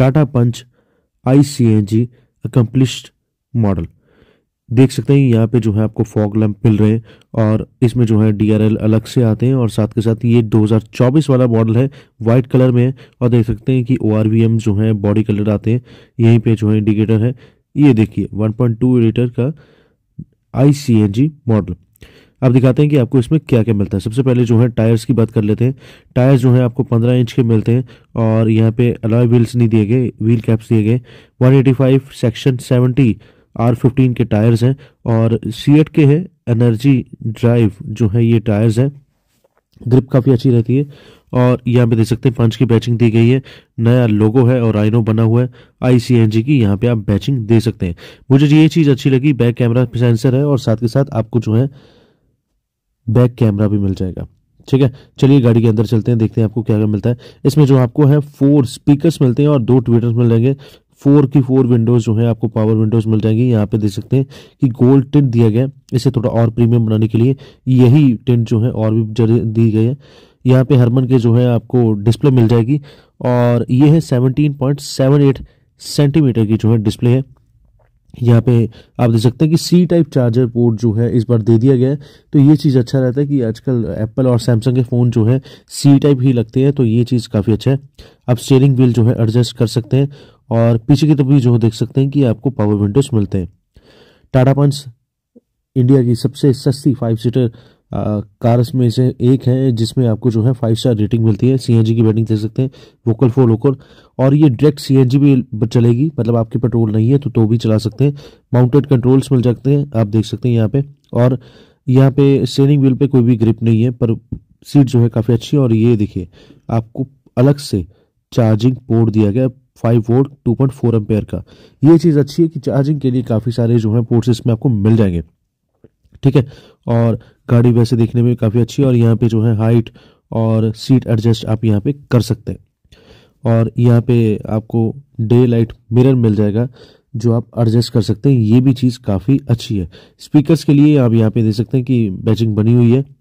Tata punch I C N G accomplished model देख सकते हैं यहाँ पे जो है आपको फॉग लैम्प मिल रहे हैं और इसमें जो है डीआरएल अलग से आते हैं और साथ के साथ ये 2024 वाला मॉडल है वाइट कलर में है और देख सकते हैं कि ओ जो है बॉडी कलर आते हैं यहीं पे जो है इंडिकेटर है ये देखिए 1.2 लीटर का आई मॉडल अब दिखाते हैं कि आपको इसमें क्या क्या मिलता है सबसे पहले जो है टायर्स की बात कर लेते हैं टायर्स जो है आपको 15 इंच के मिलते हैं और यहाँ पे अलॉय व्हील्स नहीं दिए गए व्हील कैप्स दिए गए 185 सेक्शन 70 आर फिफ्टीन के टायर्स हैं और सी के है एनर्जी ड्राइव जो है ये टायर्स है ग्रिप काफ़ी अच्छी रहती है और यहाँ पे देख सकते हैं पंच की बैचिंग दी गई है नया लोगो है और आइनो बना हुआ है आई की यहाँ पे आप बैचिंग दे सकते हैं मुझे ये चीज़ अच्छी लगी बैक कैमरा सेंसर है और साथ के साथ आपको जो है बैक कैमरा भी मिल जाएगा ठीक है चलिए गाड़ी के अंदर चलते हैं देखते हैं आपको क्या क्या मिलता है इसमें जो आपको है फोर स्पीकर्स मिलते हैं और दो ट्विटर्स मिल जाएंगे फोर की फोर विंडोज जो है आपको पावर विंडोज मिल जाएंगी यहाँ पे देख सकते हैं कि गोल्ड टेंट दिया गया है इसे थोड़ा और प्रीमियम बनाने के लिए यही टेंट जो है और भी दी गई है यहाँ पे हरमन के जो है आपको डिस्प्ले मिल जाएगी और ये है seventeen point seven eight centimetre की जो है डिस्प्ले है यहाँ पे आप देख सकते हैं कि सी टाइप चार्जर पोर्ट जो है इस बार दे दिया गया है तो ये चीज़ अच्छा रहता है कि आजकल एप्पल और सैमसंग के फ़ोन जो है सी टाइप ही लगते हैं तो ये चीज़ काफ़ी अच्छा है आप स्टेयरिंग व्हील जो है एडजस्ट कर सकते हैं और पीछे की तरफ भी जो देख सकते हैं कि आपको पावर विंडोज मिलते हैं टाटा पंच इंडिया की सबसे सस्ती फाइव सीटर कार्स में से एक है जिसमें आपको जो है फाइव स्टार रेटिंग मिलती है सीएनजी की बैटिंग दे सकते हैं वोकल फॉर लोकल और ये डायरेक्ट सीएनजी भी चलेगी मतलब आपके पेट्रोल नहीं है तो तो भी चला सकते हैं माउंटेड कंट्रोल्स मिल सकते हैं आप देख सकते हैं यहाँ पे और यहाँ पे स्टेनिंग व्हील पे कोई भी ग्रिप नहीं है पर सीट जो है काफ़ी अच्छी है और ये देखिए आपको अलग से चार्जिंग पोर्ट दिया गया five volt two point four का ये चीज़ अच्छी है कि चार्जिंग के लिए काफ़ी सारे जो है पोर्ट्स इसमें आपको मिल जाएंगे ठीक है और गाड़ी वैसे देखने में काफ़ी अच्छी है और यहाँ पे जो है हाइट और सीट एडजस्ट आप यहाँ पे कर सकते हैं और यहाँ पे आपको डे लाइट मिरर मिल जाएगा जो आप एडजस्ट कर सकते हैं ये भी चीज़ काफ़ी अच्छी है स्पीकर्स के लिए आप यहाँ पे देख सकते हैं कि बैचिंग बनी हुई है